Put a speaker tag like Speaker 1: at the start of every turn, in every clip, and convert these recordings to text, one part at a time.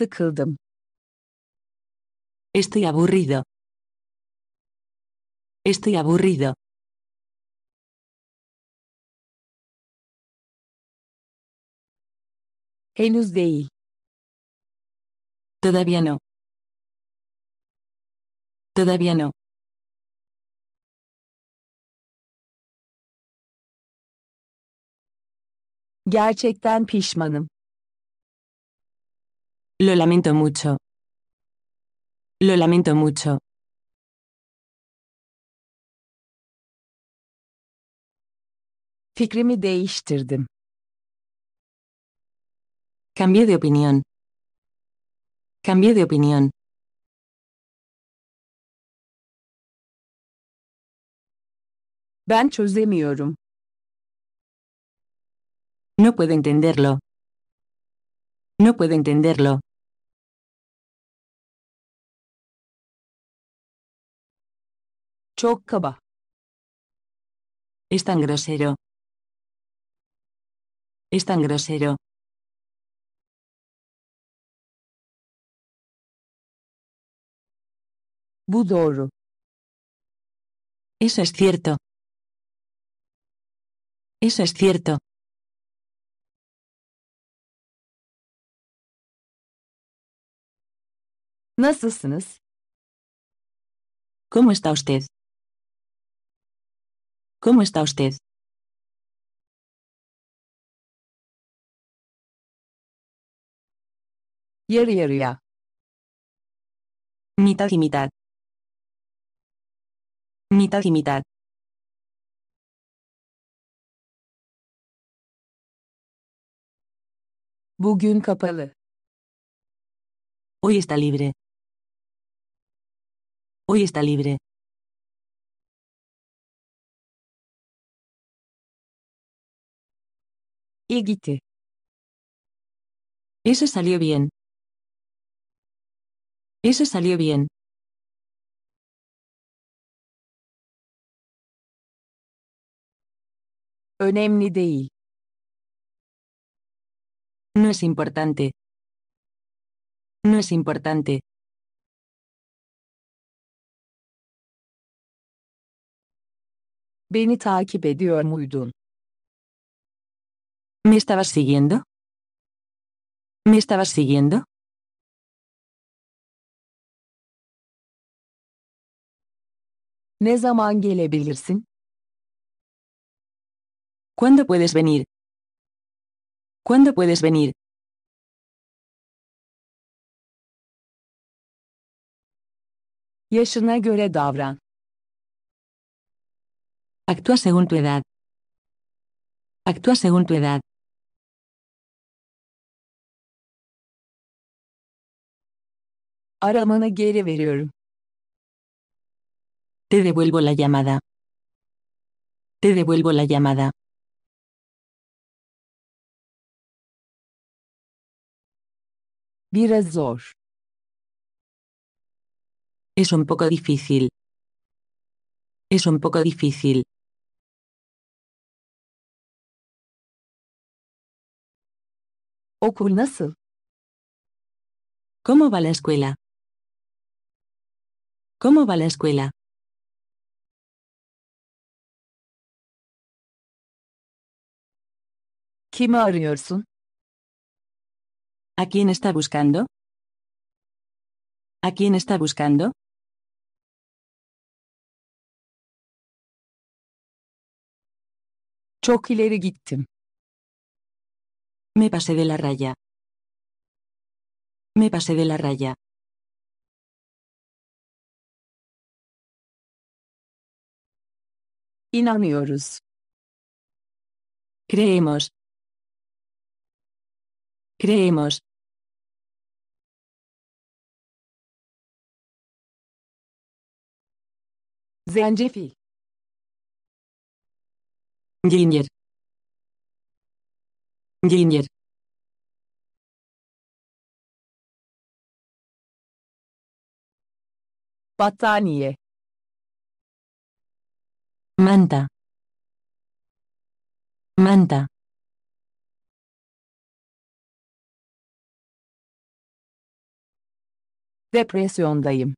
Speaker 1: Sıkıldım. Estoy aburrido. Estoy aburrido. Henüz değil. Todavía no. Todavía no. Gerçekten pişmanım. Lo lamento mucho. Lo lamento mucho. Fikrimi değiştirdim. Cambié de opinión. Cambié de opinión. Ben çözemiyorum. No puedo entenderlo. No puedo entenderlo. Es tan grosero. Es tan grosero. Budoro. Eso es cierto. Eso es cierto. ¿Cómo está usted? ¿Cómo está usted? yeri Mitad y mitad. Mitad y mitad. Bugün kapalı. Hoy está libre. Hoy está libre. Éguité. Eso salió bien. Eso salió bien. Önemli değil. No es importante. No es importante. Beni takip ediyor muydun? ¿Me estabas siguiendo? ¿Me estabas siguiendo? Ne zaman ¿Cuándo puedes venir? ¿Cuándo puedes venir? Yaşına göre Actúa según tu edad. Actúa según tu edad. Aramanı geri veriyorum. Te devuelvo la llamada. Te devuelvo la llamada. Biraz zor. Es un poco difícil. Es un poco difícil. Okul ¿Cómo va la escuela? ¿Cómo va la escuela? ¿A quién está buscando? ¿A quién está buscando? Çok ileri Me pasé de la raya. Me pasé de la raya. inanıyoruz. Kramer Kramer Zencefil Ginger Ginger Battaniye manta manta depresyondayım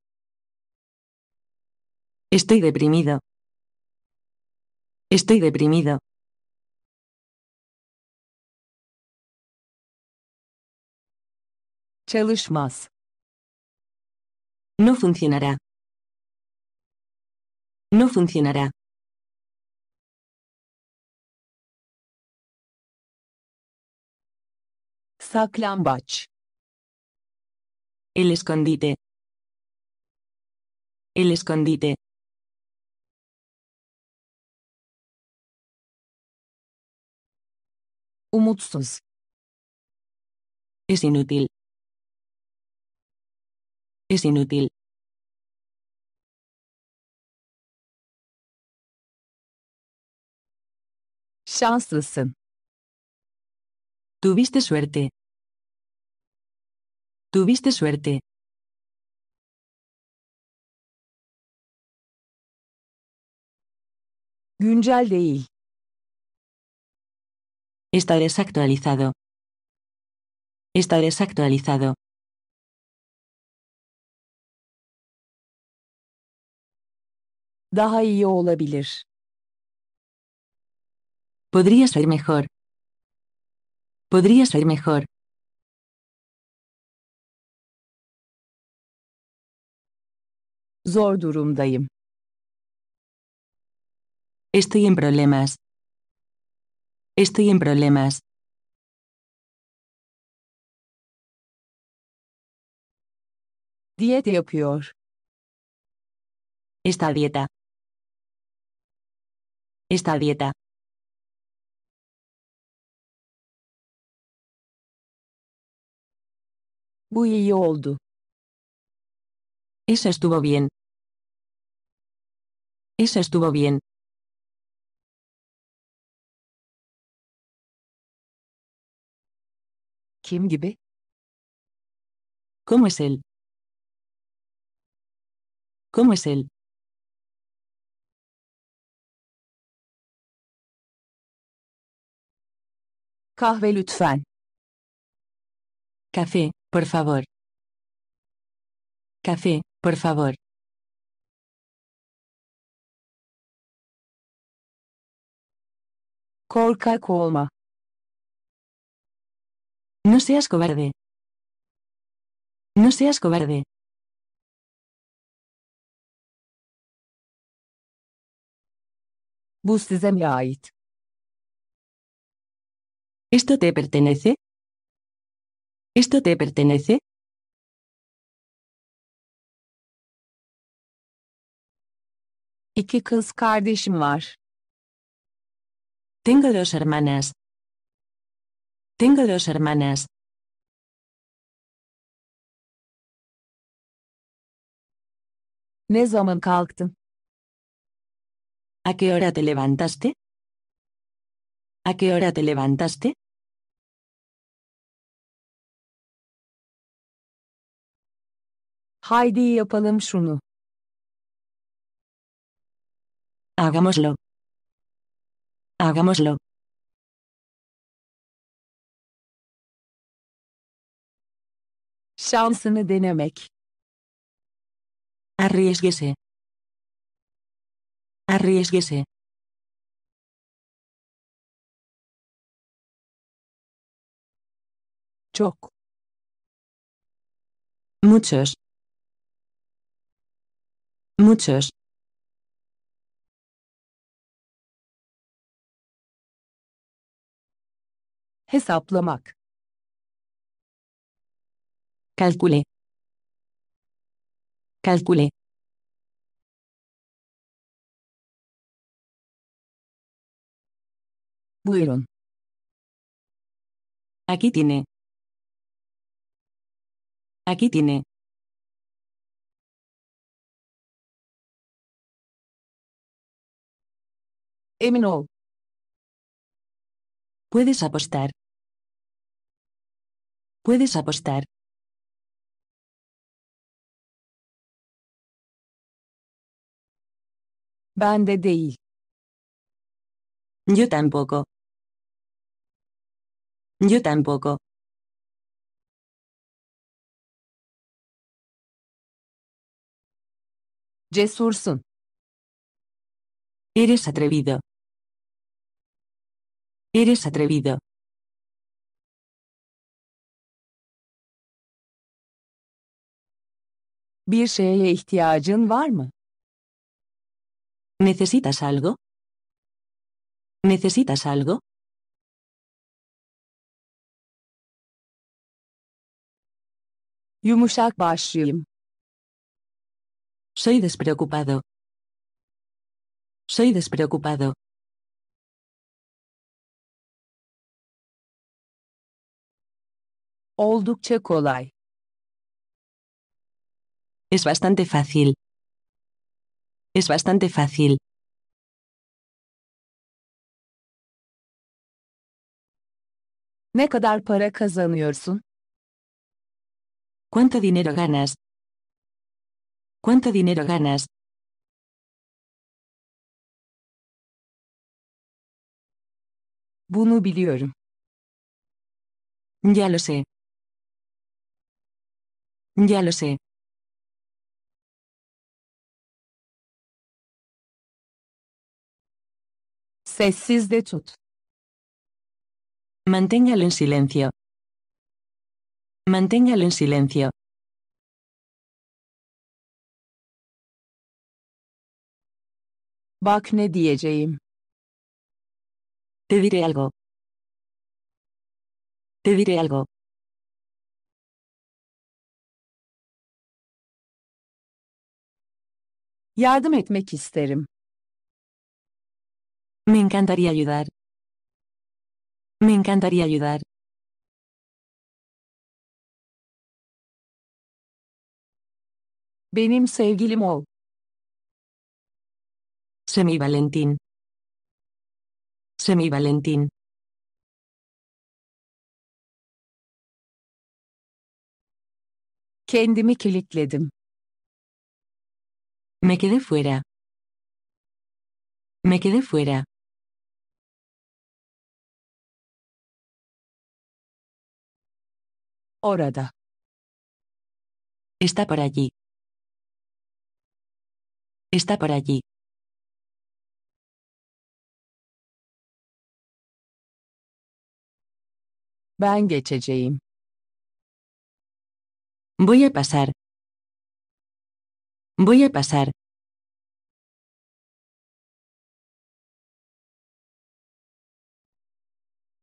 Speaker 1: estoy deprimido estoy deprimido çalışmaz no funcionará no funcionará Saklambaç. El escondite. El escondite. Umutsuz. Es inútil. Es inútil. Şanslısın. Tuviste suerte. Tuviste suerte. Güncel değil. Está desactualizado. Está desactualizado. Daha iyi Podría ser mejor. Podría ser mejor. Zor durumdayım. Estoy en problemas. Estoy en problemas. Diyet yapıyor. Esta dieta. Esta dieta. Bu iyi oldu. Eso estuvo bien. Eso estuvo bien. Kim gibi? ¿Cómo es él? ¿Cómo es él? Café, por favor. Café, por favor. No seas cobarde. No seas cobarde. ait? ¿Esto te pertenece? ¿Esto te pertenece? İki kız kardeşim var. Tengo dos hermanas. Tengo dos hermanas. Ne zaman kalktın? ¿A qué hora te levantaste? ¿A qué hora te levantaste? Haydi yapalım şunu. Hagámoslo. Hagámoslo. de denemek. Arriesguese. Arriesguese. Choc. Muchos. Muchos. hesaplamak calcule calcule Aquí tiene. Aquí tiene. Puedes apostar. Puedes apostar. Bande Yo tampoco. Yo tampoco. Jesús. Eres atrevido. Eres atrevido. Bir şeye ihtiyacın var mı? ¿Necesitas algo? ¿Necesitas algo? Yumuşak başlıyım. Soy despreocupado. Soy despreocupado. Oldukça kolay. Es bastante fácil. Es bastante fácil. Ne kadar para ¿Cuánto dinero ganas? ¿Cuánto dinero ganas? Bunu biliyorum. Ya lo sé. Ya lo sé. Sessiz de tut. Manténgalo en silencio. Manténgalo en silencio. Bak ne diyeceğim. Te diré algo. Te diré algo. Yardım etmek isterim. Me encantaría ayudar. Me encantaría ayudar. Benim sevgilim ol. Semi Valentín. Semi Valentín. Kendimi kilitledim. Me quedé fuera. Me quedé fuera. Orada. Está por allí. Está por allí. Ben geçeceğim. Voy a pasar. Voy a pasar.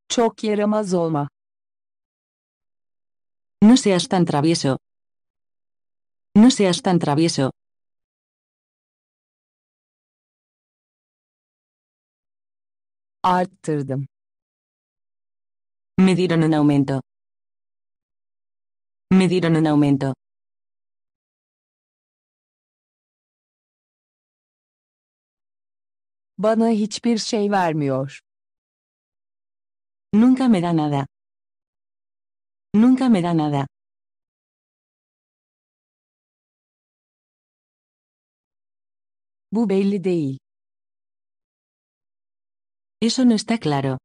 Speaker 1: Çok yaramaz olma. No seas tan travieso. No seas tan travieso. Arttırdım. Me dieron un aumento. Me dieron un aumento. Bana hiçbir şey vermiyor. Nunca me da nada. Nunca me da nada. Bu belli değil. Eso no está claro.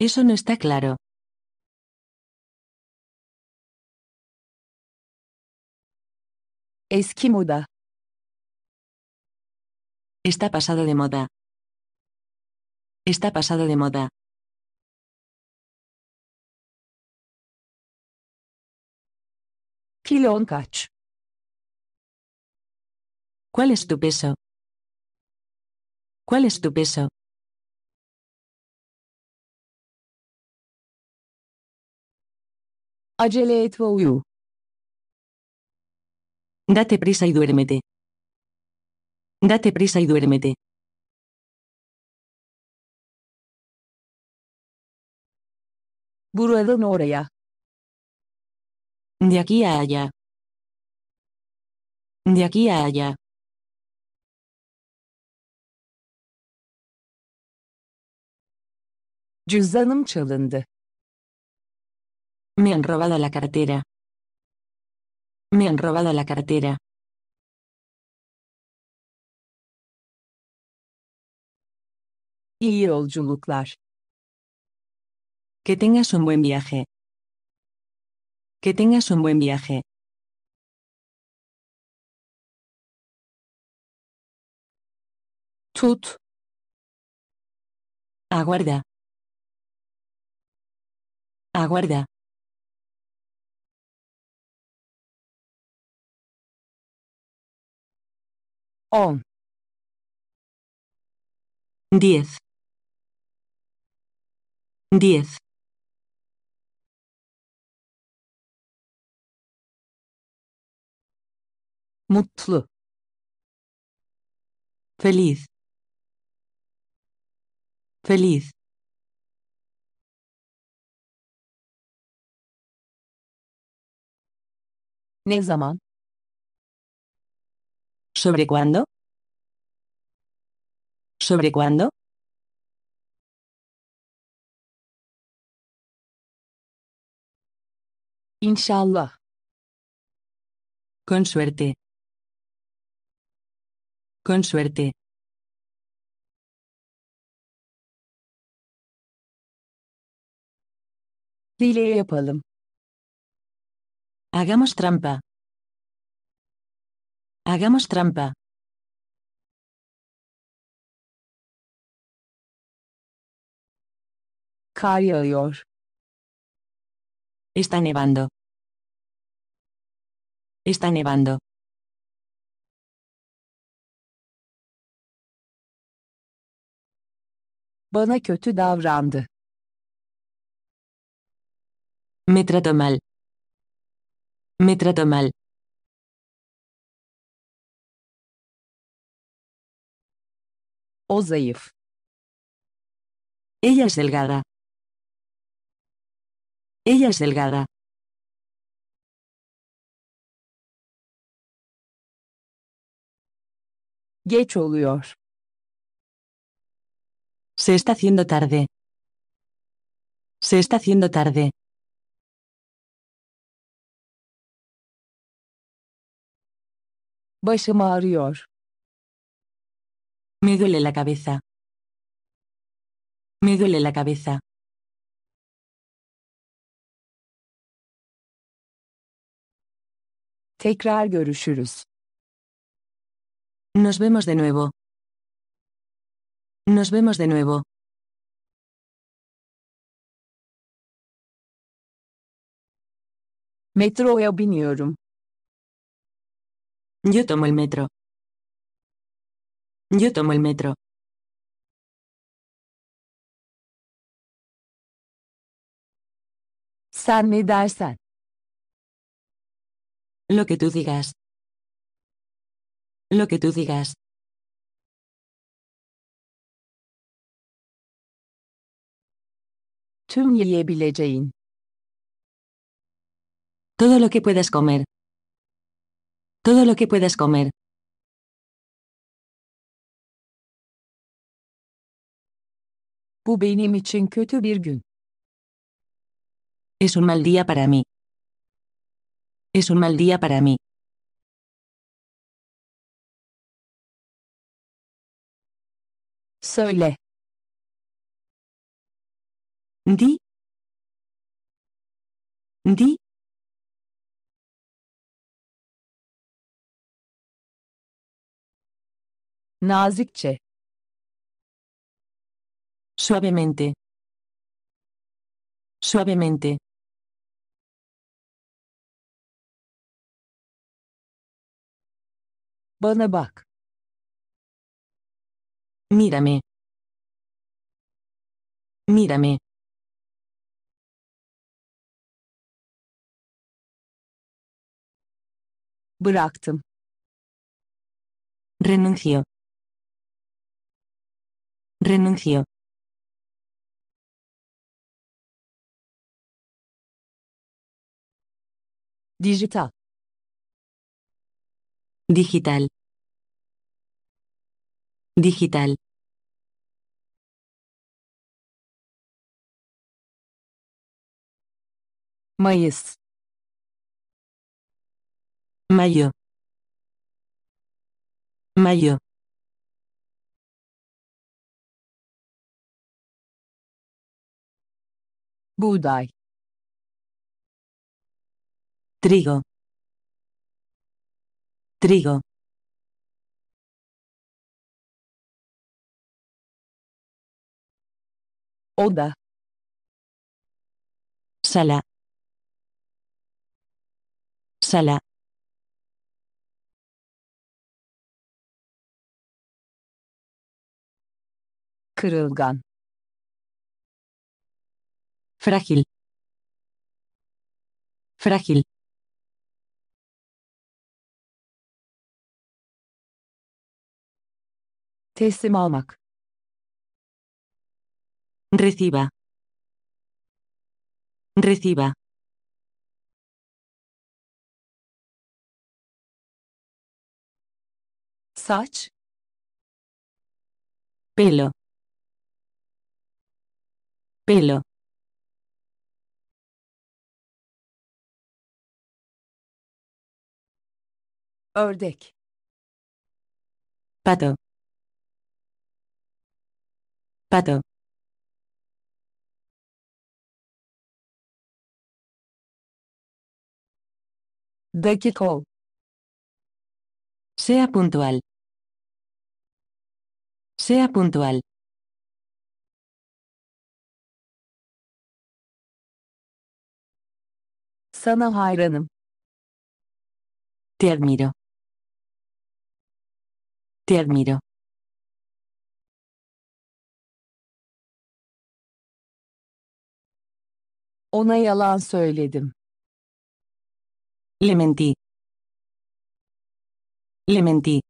Speaker 1: Eso no está claro. Eski moda. Está pasado de moda. Está pasado de moda. on ¿Cuál es tu peso? ¿Cuál es tu peso? Acele Date prisa y duérmete. Date prisa y duérmete. Buradan oraya. De aquí a allá. De aquí a allá. Cüzdanım çalındı. Me han robado la cartera. Me han robado la cartera. İyi yolculuklar. Que tengas un buen viaje. Que tengas un buen viaje. Tut. Aguarda. Aguarda. On. Diez. Diez. mutlu feliz feliz ne sobre cuándo sobre cuándo Inshallah. Con suerte. Con suerte. Dile Hagamos trampa. Hagamos trampa. Kar Está nevando. Está nevando. Bana kötü davrandı. Me trató mal. Me trató mal. O zayıf. Ella es delgada. Ella es delgada. Geç oluyor. Se está haciendo tarde. Se está haciendo tarde. Başım ağrıyor. Me duele la cabeza. Me duele la cabeza. Tekrar görüşürüz. Nos vemos de nuevo. Nos vemos de nuevo. Metroya biniyorum. Yo tomo el metro. Yo tomo el metro. Sen da Lo que tú digas. Lo que tú digas. Todo lo que puedas comer. Todo lo que puedas comer. Bu benim için kötü bir gün. Es un mal día para mí. Es un mal día para mí. Söyle. di di nazikçe suavemente suavemente bana bak mírame mírame renunció Renuncio. Renuncio. Digital. Digital. Digital mayo mayo budai, trigo trigo oda sala sala kırılgan frágil frágil teslim almak reciba reciba saç pelo pelo ördek pato pato sea puntual sea puntual Sana hayranım. Te admiro. Te admiro. Ona yalan söyledim. Le mentí. Le mentí.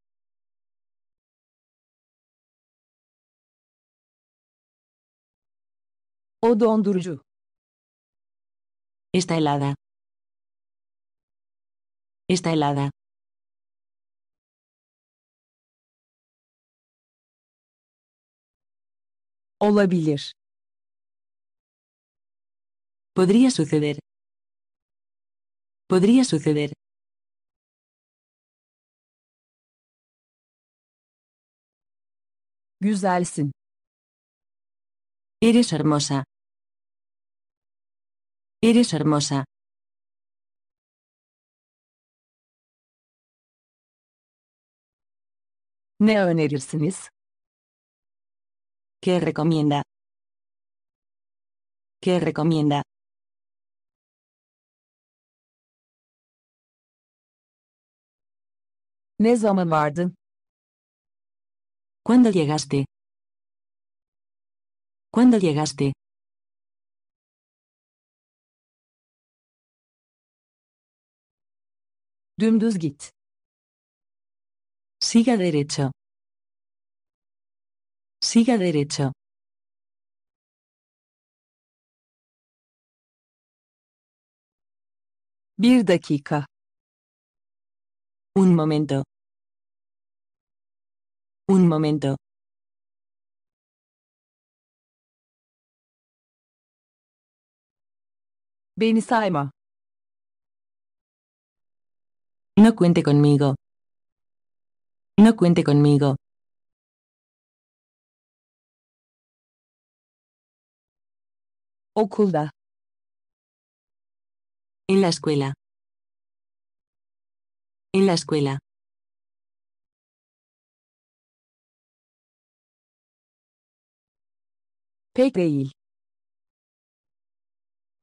Speaker 1: O dondurucu. Está helada. Está helada. Olabilir. Podría suceder. Podría suceder. Güzelsin. Eres hermosa. Eres hermosa. Ne önerirsiniz? ¿Qué recomienda? ¿Qué recomienda? Ne zaman ¿Cuándo llegaste? ¿Cuándo llegaste? Dümdüz git. Siga derecho. Siga derecho. Bir dakika. Un momento. Un momento. Beni sayma. No cuente conmigo. No cuente conmigo. Oculta. En la escuela. En la escuela.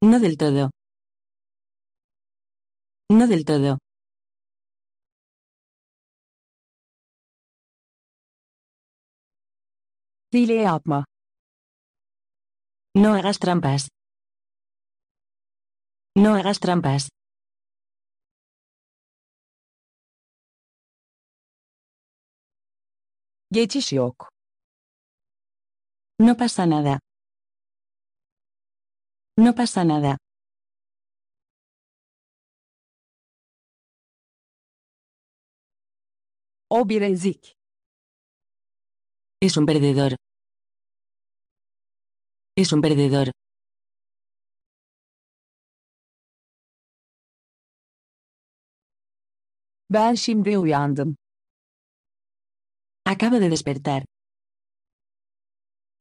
Speaker 1: No del todo. No del todo. Dile yapma. No hagas trampas. No hagas trampas. Geçiş yok. No pasa nada. No pasa nada. O es un perdedor. Es un perdedor. Ben Acabo de despertar.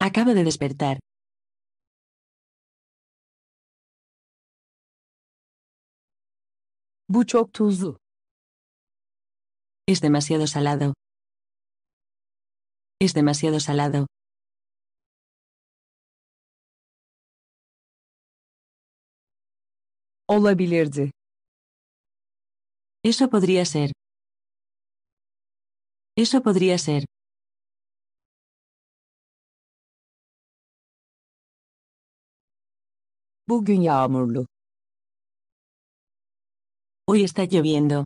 Speaker 1: Acabo de despertar. Bu Es demasiado salado. Es demasiado salado. Olabilirdi. Eso podría ser. Eso podría ser. Bugün Hoy está lloviendo.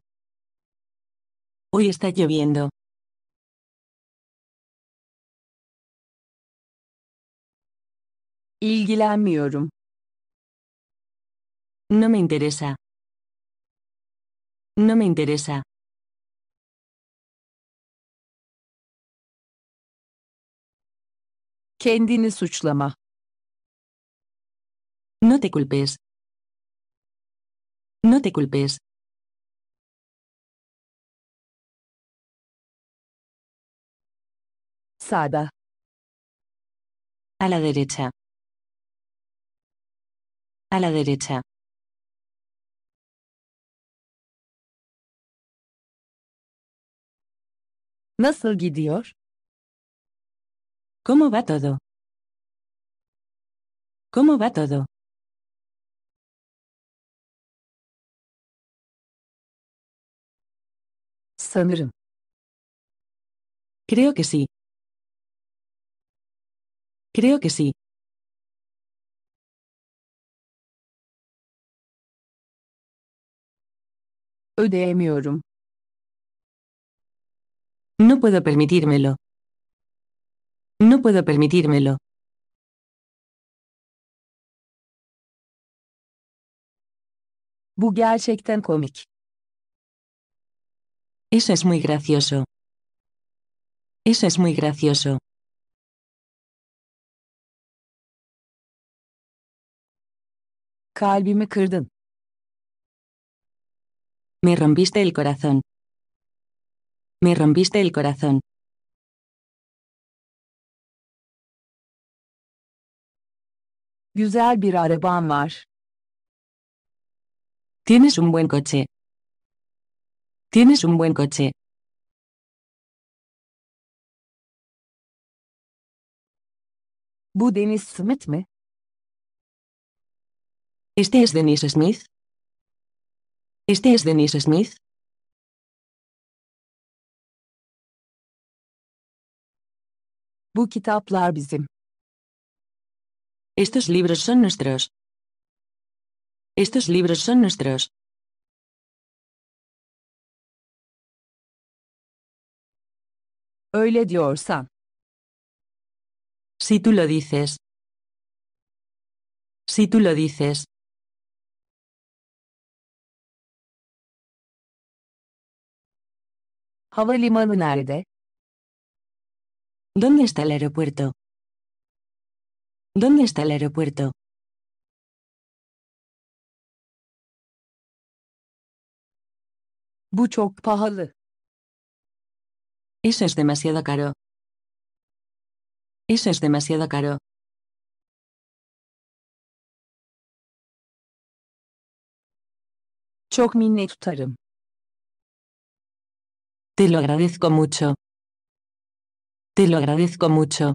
Speaker 1: Hoy está lloviendo. İlgilenmiyorum. No me interesa. No me interesa. Kendini suçlama. No te culpes. No te culpes. Sada. A la derecha. A la derecha. Nasıl gidiyor? ¿Cómo va todo? ¿Cómo va todo? Creo que sí. Creo que sí. No puedo permitírmelo. No puedo permitírmelo. Bu gerçekten komik. Eso es muy gracioso. Eso es muy gracioso. Kalbimi kırdın. Me rompiste el corazón. Me rompiste el corazón. Güzel bir Tienes un buen coche. Tienes un buen coche. Bu Smith mi? ¿Este es Denise Smith? ¿Este es Dennis Smith? Estos libros son nuestros. Estos libros son nuestros. Öyle diyorsan. Si tú lo dices. Si tú lo dices. ¿Dónde está el aeropuerto? ¿Dónde está el aeropuerto? Bu çok pahalı. Eso es demasiado caro. Eso es demasiado caro. Çok minnettarım. Te lo agradezco mucho. Te lo agradezco mucho.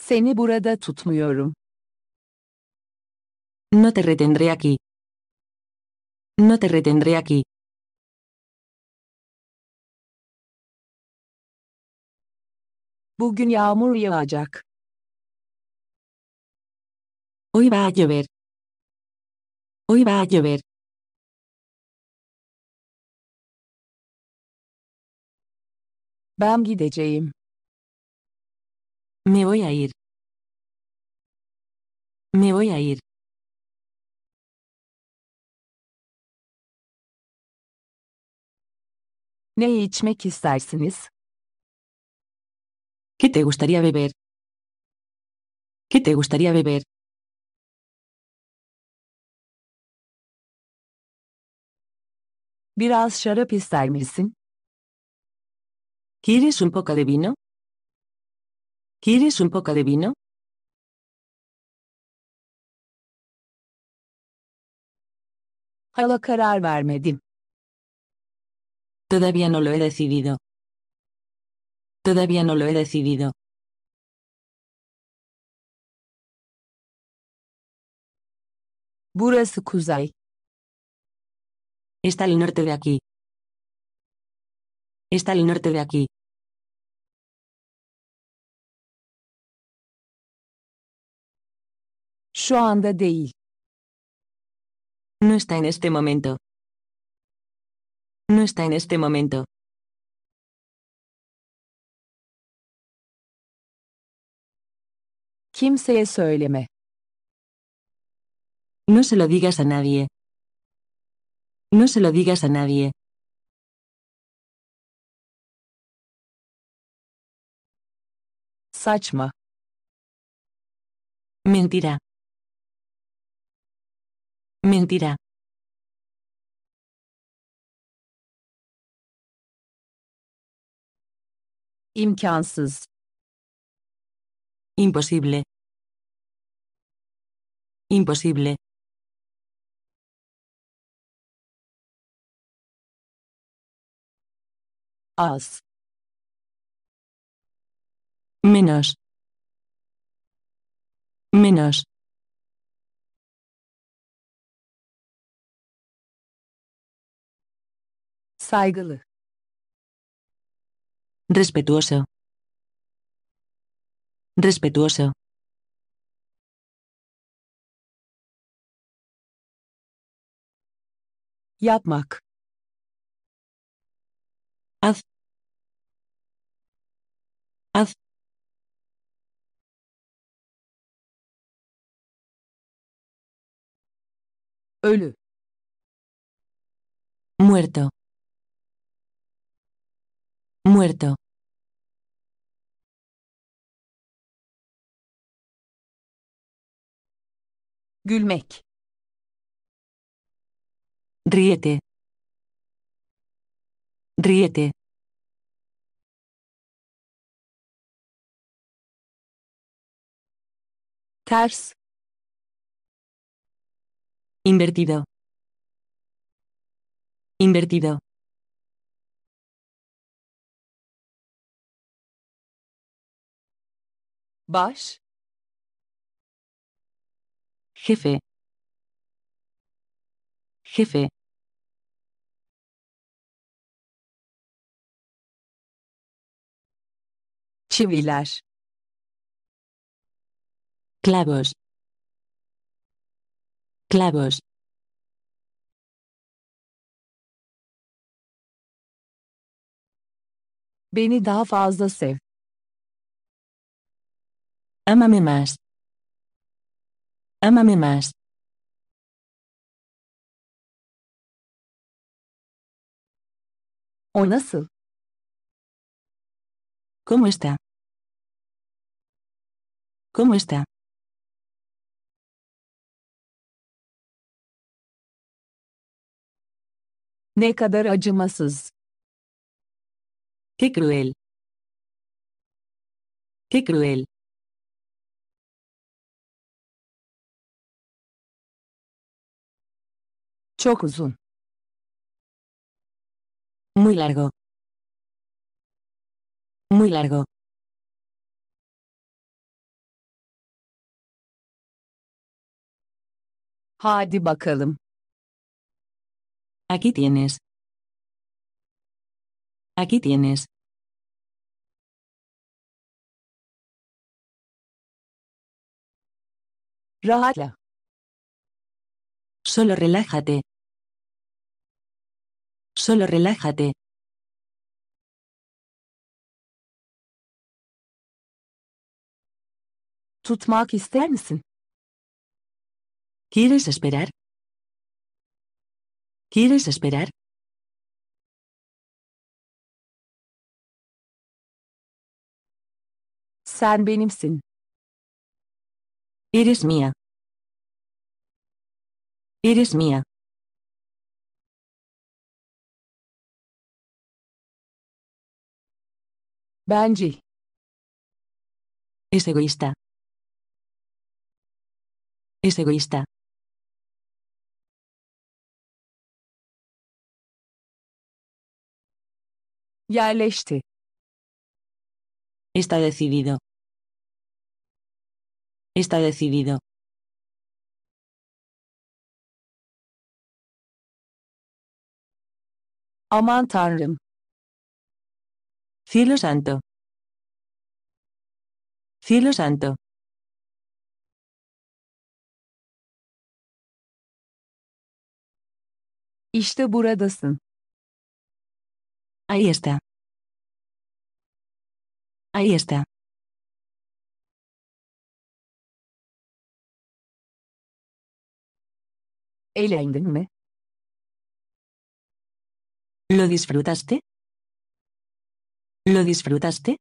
Speaker 1: Seni burada No te retendré aquí. No te retendré aquí. Bugün yağmur Hoy va a llover. Hoy va a llover. Ben gideceğim. Me voy a ir. Me voy a ir. ¿Qué te gustaría beber? ¿Qué te gustaría beber? Biraz şarap ister misin? ¿Quieres un poco de vino? ¿Quieres un poco de vino? Hala karar vermedim. Todavía no lo he decidido. Todavía no lo he decidido. Burası kuzey. Está al norte de aquí. Está al norte de aquí. No está en este momento. No está en este momento. Kimseye söyleme. No se lo digas a nadie. No se lo digas a nadie. Sachma. Mentira. Mentira. imposible imposible az minor minor saygılı respetuoso respetuoso yapmak haz muerto muerto gülmek ríete ríete Ters. Invertido. Invertido. Baş. Jefe. Jefe clavos clavos Beni daha fazla sev. Amame más. Ámame más. O ¿Cómo está? ¿Cómo está? Ne kadar acımasız. Qué cruel. Qué cruel. Çok uzun. Muy largo. Muy largo. Hadi bakalım. Aquí tienes. Aquí tienes. Solo relájate. Solo relájate. ¿Quieres esperar? ¿Quieres esperar? San benimsin. Eres mía. Eres mía. ¡Banji! Es egoísta. Es egoísta. Yerleşti. Está decidido. Está decidido. Aman tanrım. Cielo santo. Cielo santo. İşte buradasın. Ahí está. Ahí está. ¿Lo disfrutaste? ¿Lo disfrutaste?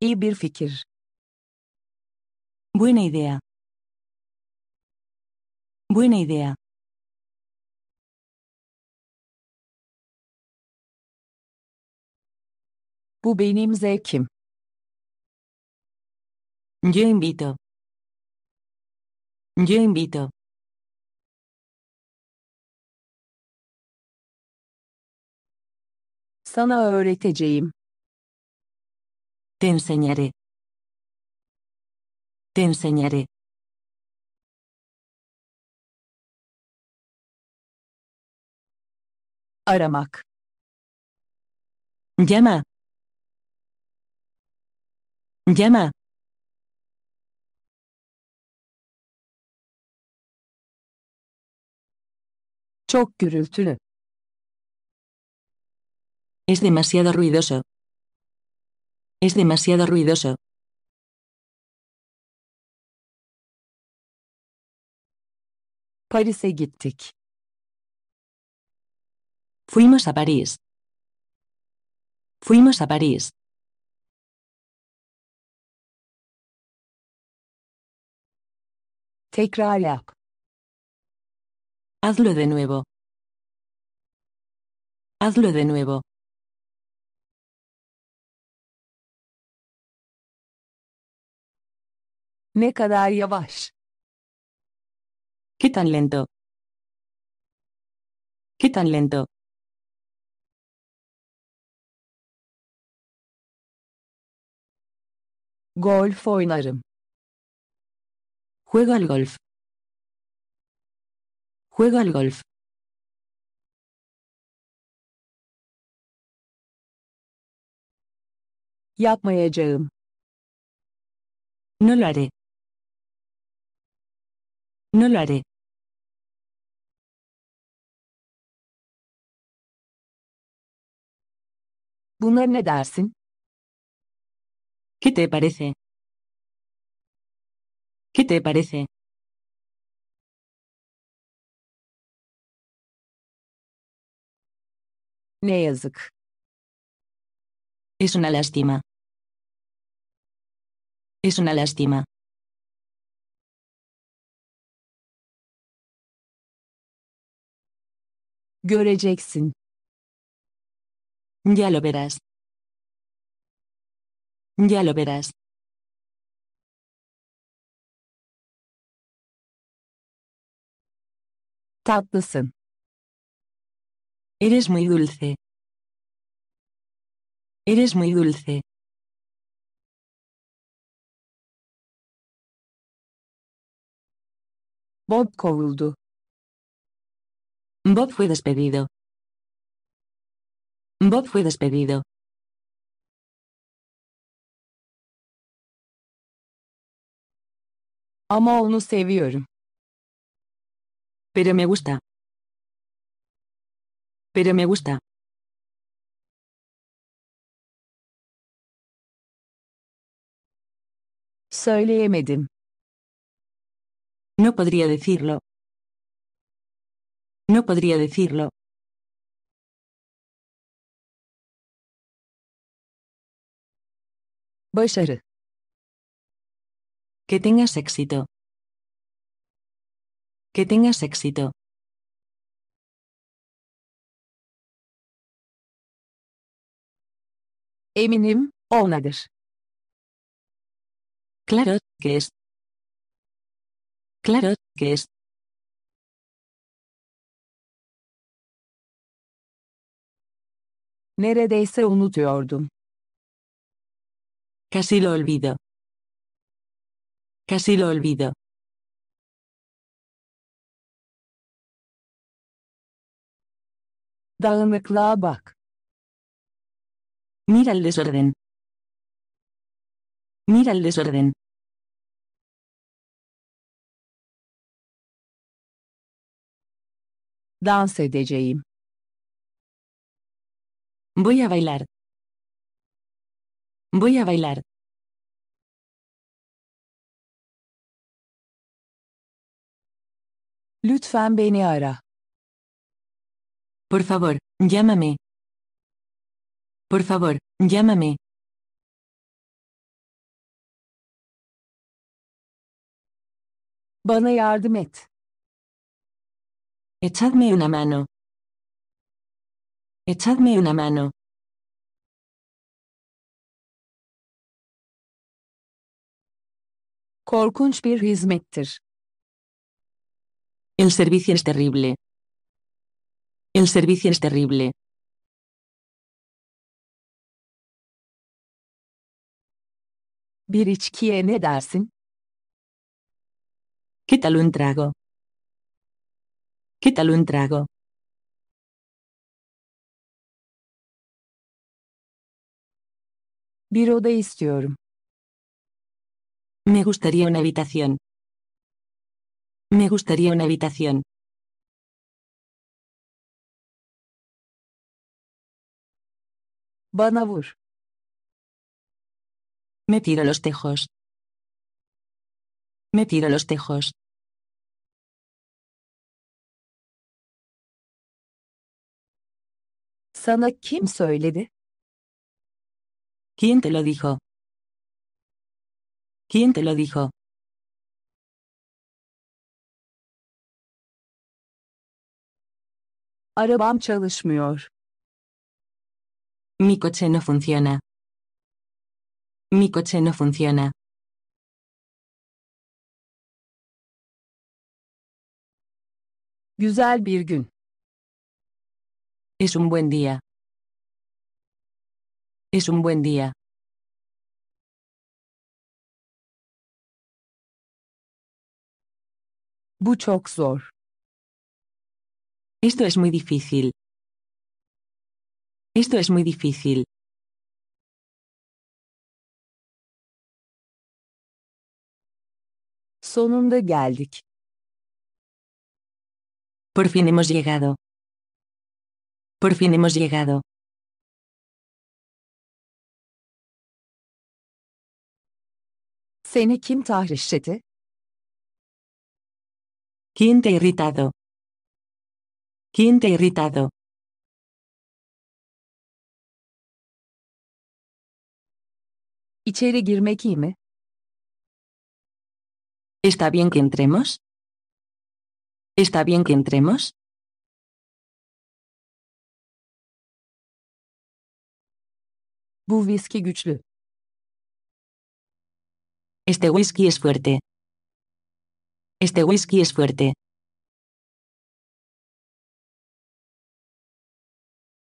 Speaker 1: Y birfikir. Buena idea. Buena idea. Bu benim zevkim. Yo invito. Yo invito. Sana öğreteceğim. Te enseñaré. Te enseñaré. Aramak. Llama. Llama. Çok Es demasiado ruidoso. Es demasiado ruidoso. Paris'e Fuimos a París. Fuimos a París. Tekrar yap. Hazlo de nuevo. Hazlo de nuevo. Ne kadar Qué tan lento. Qué tan lento. Golf oynarım. Juego al golf. Juego al golf. Yapmayacağım. No lo haré. No lo haré. ne ¿Qué te parece? ¿Qué te parece? Es una lástima. Es una lástima. Göreceksin. Ya lo verás. Ya lo verás. Tatlısın. Eres muy dulce. Eres muy dulce. Bob kovuldu. Bob fue despedido. Bob fue despedido. Ama onu seviyorum. Pero me gusta. Pero me gusta. Söyleyemedim. No podría decirlo. No podría decirlo. Voy a ser. Que tengas éxito. Que tengas éxito. Eminem, Onagas. Claro, que es. Claro, que es. Neredeyse unutuyordum. Casi lo olvido. Casi lo olvido. Dağınıklığa bak. Mira el desorden. Mira el desorden. Dans edeceğim. Voy a bailar. Voy a bailar. Lütfen beni ara. Por favor, llámame. Por favor, llámame. Bana yardım et. Echadme una mano. Echadme una mano. Korkunç bir hizmettir. El servicio es terrible. El servicio es terrible. Bir içkiye ne ¿Qué tal un trago? ¿Qué tal un trago? Bir oda istiyorum. Me gustaría una habitación. Me gustaría una habitación. Bana Me tiro los tejos. Me tiro los tejos. Sana kim söyledi? ¿Quién te lo dijo? ¿Quién te lo dijo? Arabam çalışmıyor. Mi coche no funciona. Mi coche no funciona. Güzel bir Es un buen día. Es un buen día. Bu Esto es muy difícil. Esto es muy difícil. de geldik. Por fin hemos llegado. Por fin hemos llegado. Seni kim ¿Quién te ha irritado? ¿Quién te ha irritado? İçeri girmek iyi mi? ¿Está bien que entremos? ¿Está bien que entremos? Bu whisky güçlü. Este whisky es fuerte. Este whisky es fuerte.